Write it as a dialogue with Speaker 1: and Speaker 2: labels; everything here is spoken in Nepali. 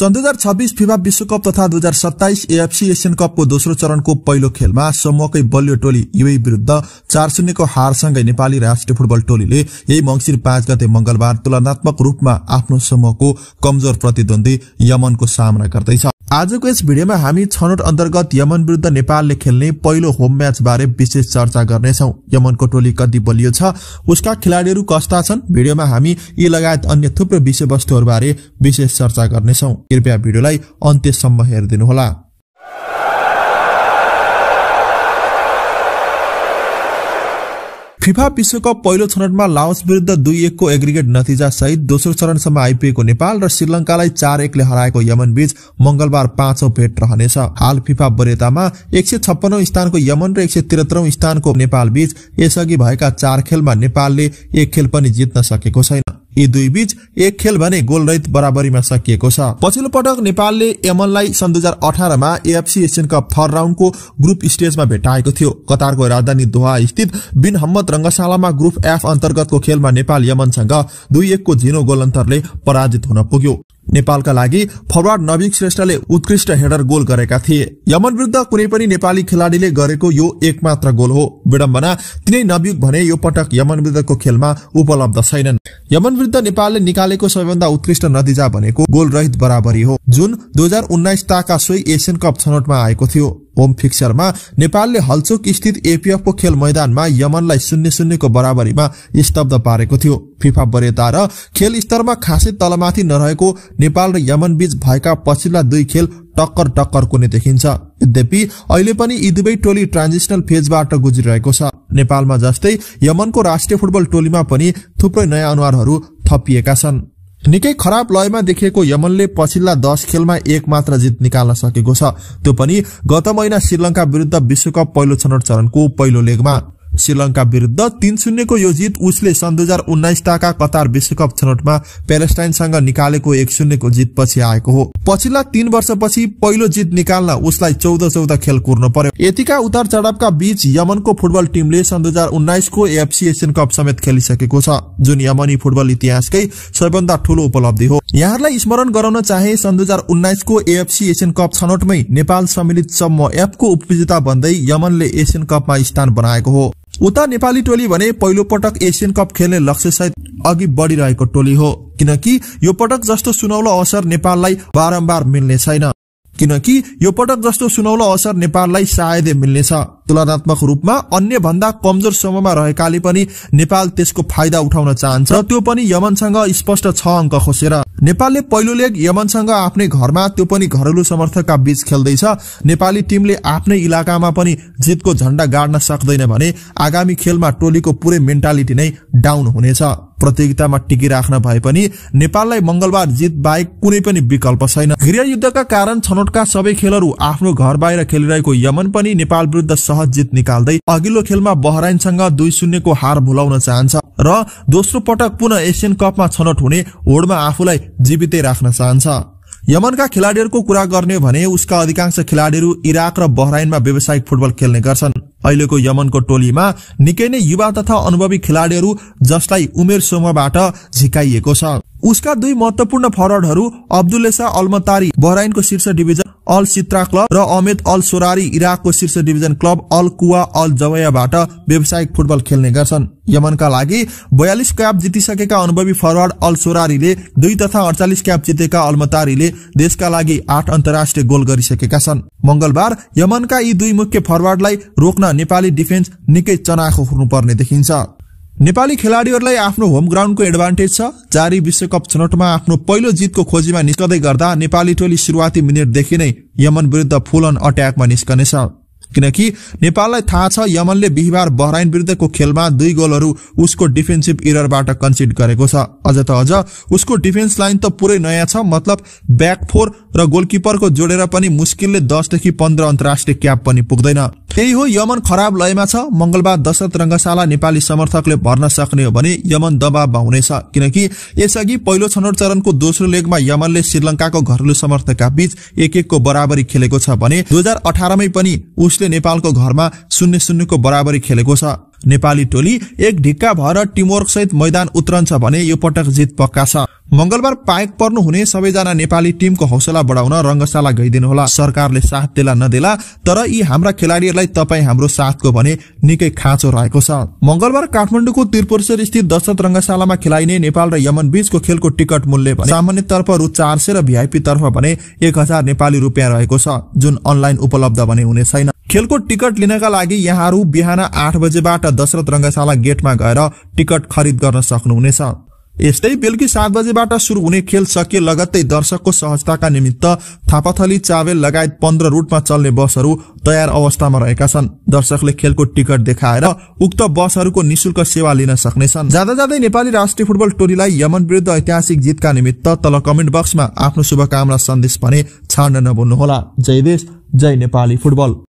Speaker 1: सन् दुई हजार छब्बिस फिफा विश्वकप तथा दुई हजार सत्ताइस एएफसी एसियन कपको दोस्रो चरणको पहिलो खेलमा समूहकै बलियो टोली युए विरूद्ध चार शून्यको हारसँगै नेपाली राष्ट्रिय फुटबल टोलीले यही मंगिर पाँच गते मंगलबार तुलनात्मक रूपमा आफ्नो समूहको कमजोर प्रतिद्वन्दी यमनको सामना गर्दैछ आजको यस भिडियोमा हामी छनौट अन्तर्गत यमन विरुद्ध नेपालले खेल्ने पहिलो होम म्याच बारे विशेष चर्चा गर्नेछौ यमनको टोली कति बलियो छ उसका खेलाडीहरू कस्ता छन् भिडियोमा हामी यी लगायत अन्य थुप्रै विषयवस्तुहरूबारे विशेष चर्चा गर्नेछौ कृपया भिडियोलाई अन्त्यसम्म हेरिदिनुहोला फिफा विश्वकप पहिलो छनौटमा लाओस विरुद्ध दुई एकको एग्रिगेट नतिजा सहित दोस्रो चरणसम्म आइपुगेको नेपाल र श्रीलंकालाई चार एकले हराएको यमन बीच मंगलबार पाँचौं भेट रहनेछ हाल फिफा वरियतामा एक सय छप्पनौं स्थानको यमन र एक सय त्रिहत्तरौं स्थानको नेपाल बीच यसअघि भएका चार खेलमा नेपालले एक खेल पनि जित्न सकेको छैन यी दुई बीच एक खेल भने गोलरहित बराबरीमा सकिएको छ पछिल्लो पटक नेपालले यमनलाई सन् दुई हजार अठारमा एएफसी एसियन कप थर्ड राउन्डको ग्रुप स्टेजमा भेटाएको थियो कतारको राजधानी दोहा स्थित बिन हम्मद रङ्गशालामा ग्रुप एफ अन्तर्गतको खेलमा नेपाल यमनसँग दुई एकको झिनो गोल अन्तरले पराजित हुन पुग्यो नेपालका लागि फरवार्ड नविक श्रेष्ठले उत्कृष्ट हेडर गोल गरेका थिए यमन विरुद्ध कुनै पनि नेपाली खेलाडीले गरेको यो एकमात्र गोल हो विडम्बना तिनै नवयुग भने यो पटक यमन विरुद्धको खेलमा उपलब्ध छैनन् यमन विरुद्ध नेपालले निकालेको सबैभन्दा उत्कृष्ट नतिजा भनेको गोलरहित बराबरी हो जुन दुई हजार उन्नाइस ताका सोही एसियन कप छनौटमा आएको थियो होम फिक्सरमा नेपालले हलचोक स्थित एपिएफको खेल मैदानमा यमनलाई शून्य शून्यको बराबरीमा स्तब्ध पारेको थियो फिफा वरियता र खेल स्तरमा खासै तलमाथि नरहेको नेपाल र यमन बीच भएका पछिल्ला दुई खेल टक्कर टक्कर कुने देखिन्छ यद्यपि अहिले पनि यी दुवै टोली ट्रान्जिसनल फेजबाट गुजिरहेको छ नेपालमा जस्तै यमनको राष्ट्रिय फुटबल टोलीमा पनि थुप्रै नयाँ अनुहारहरू थपिएका छन् निकै खराब लयमा देखिएको यमनले पछिल्ला दस खेलमा एक मात्र जित निकाल्न सकेको छ त्यो पनि गत महिना श्रीलंका विरुद्ध विश्वकप पहिलो छनौट चरणको पहिलो लेगमा श्रीलङ्का विरुद्ध तीन शून्यको यो जित उसले सन् दुई हजार उन्नाइस टाका कतार विश्वकप छनौटमा प्यालेस्टाइनसँग निकालेको एक शून्यको जित पछि आएको हो पछिल्ला तीन वर्षपछि पहिलो जित निकाल्न उसलाई चौध चौध खेल कुर्नु पर्यो यतिका उतार चढावका बीच यमनको फुटबल टिमले सन् दुई हजार उन्नाइसको एफसी एसियन कप समेत खेलिसकेको छ जुन यमनी फुटबल इतिहासकै सबैभन्दा ठूलो उपलब्धि हो यहाँलाई स्मरण गराउन चाहे सन् दुई हजार उन्नाइसको एएफसी एसियन कप छनौटमै नेपाल सम्मिलित सम्म एफको उपविजेता भन्दै यमनले एसियन कपमा स्थान बनाएको हो उता नेपाली टोली भने पहिलो पटक एसियन कप खेल्ने लक्ष्यसहित अघि बढ़िरहेको टोली हो किनकि यो पटक जस्तो सुनौलो अवसर नेपाललाई बारम्बार मिल्ने छैन किनकि यो पटक जस्तो सुनौलो अवसर नेपाललाई सायदै मिल्नेछ तुलनात्मक रूपमा अन्य भन्दा कमजोर समूहमा रहेकाले पनि नेपाल त्यसको फाइदा उठाउन चाहन्छ र त्यो पनि यमनसँग स्पष्ट छ अङ्क खोसेर नेपालले पहिलो लेग यमनसँग आफ्नै घरमा त्यो पनि घरेलु समर्थकका बीच खेल्दैछ नेपाली टिमले आफ्नै इलाकामा पनि जितको झण्डा गाड्न सक्दैन भने आगामी खेलमा टोलीको पुरै मेन्टालिटी नै डाउन हुनेछ प्रतियोगितामा टिकिराख्न भए पनि नेपाललाई मंगलबार जित बाहेक कुनै पनि विकल्प छैन गृह युद्धका कारण छनौटका सबै खेलहरू आफ्नो घर बाहिर खेलिरहेको यमन पनि नेपाल विरुद्ध सहज जित निकाल्दै अघिल्लो खेलमा बहराइनसँग दुई शून्यको हार भुलाउन चाहन्छ र दोस्रो पटक पुनः एसियन कपमा छनौट हुने होडमा आफूलाई जीवितै राख्न चाहन्छ यमनका खेलाडीहरूको कुरा गर्ने भने उसका अधिकांश खेलाडीहरू इराक र बहराइनमा व्यावसायिक फुटबल खेल्ने गर्छन् अहिलेको यमनको टोलीमा निकै नै युवा तथा अनुभवी खेलाड़ीहरू जसलाई उमेर समूहबाट झिकाइएको छ उसका दुई महत्वपूर्ण फरवर्डहरू अब्दुलेसा अलमतारी बहराइनको शीर्ष डिभिजन अल सित्रा क्लब र अमेद अल सोरारी इराकको शीर्ष division club Al Quwa Al जवयाबाट व्यावसायिक फुटबल खेल्ने गर्छन् यमनका लागि बयालिस क्याप जितिसकेका अनुभवी फरवार्ड अल सोरारीले दुई तथा अडचालिस क्याप जितेका अलमतारीले देशका लागि आठ अन्तर्राष्ट्रिय गोल गरिसकेका छन् मंगलबार यमनका यी दुई मुख्य फरवार्डलाई रोक्न नेपाली डिफेन्स निकै चनाखो हुनुपर्ने देखिन्छ नेपाली खेलाडीहरूलाई आफ्नो होम ग्राउन्डको एडभान्टेज छ जारी विश्वकप छनौटमा आफ्नो पहिलो जितको खोजीमा निस्कँदै गर्दा नेपाली टोली सुरुवाती मिनटदेखि नै यमन विरुद्ध फुल अट्याकमा निस्कनेछ किनकि नेपाललाई थाहा छ यमनले बिहिबार बहराइन विरुद्धको खेलमा दुई गोलहरू उसको डिफेन्सिभ इररबाट कन्सिड गरेको छ अझ त अझ उसको डिफेन्स लाइन त पुरै नयाँ छ मतलब ब्याक फोर र गोलकिपरको जोडेर पनि मुस्किलले दसदेखि पन्ध्र अन्तर्राष्ट्रिय क्याप पनि पुग्दैन त्यही हो यमन खराब लयमा छ मंगलबार दशरथ रंगशाला नेपाली समर्थकले भर्न सक्ने हो भने यमन दबावमा हुनेछ किनकि यसअघि पहिलो छनौट चरणको दोस्रो लेगमा यमनले श्रीलंकाको घरेलु समर्थकका बीच एक एकको बराबरी खेलेको छ भने दुई हजार अठारमै पनि उस नेपालको घरमा शून्य शून्यको बराबरी खेलेको छ नेपाली टोली एक ढिक्का भएर टिमवर्कसहित मैदान उत्रन्छ भने यो पटक जित पक्का छ मंगलबार पाएक पर्नु हुने सबैजना नेपाली टिमको हौसला बढाउन रङ्गशाला गइदिनुहोला सरकारले साथ देला नदेला तर यी हाम्रा खेलाडीहरूलाई तपाईँ हाम्रो साथको भने निकै खाँचो रहेको छ मंगलबार काठमाडौँको त्रिपुरेश्वर स्थित दशरथ रङ्गशालामा खेलाइने नेपाल र यमन बीचको खेलको टिकट मूल्य सामान्य तर्फ रु चार सय र भिआइपी तर्फ भने एक हजार नेपाली रुपियाँ रहेको छ जुन अनलाइन उपलब्ध भने हुने छैन खेलको टिकट लिनका लागि यहाँहरू बिहान आठ बजेबाट दशरथ रङ्गशाला गेटमा गएर टिकट खरिद गर्न सक्नुहुनेछ यस्तै बेलुकी सात बजेबाट सुरु हुने खेल सकिए लगत्तै दर्शकको सहजताका निमित्त थापाथली चावेल लगायत पन्ध्र रुटमा चल्ने बसहरू तयार अवस्थामा रहेका छन् दर्शकले खेलको टिकट देखाएर उक्त बसहरूको निशुल्क सेवा लिन सक्नेछन् जाँदा जाँदै नेपाली राष्ट्रिय फुटबल टोलीलाई यमन विरुद्ध ऐतिहासिक जितका निमित्त तल कमेन्ट बक्समा आफ्नो शुभकामना सन्देश भने छाड्न नभुल्नुहोला जय देश जय नेपाली फुटबल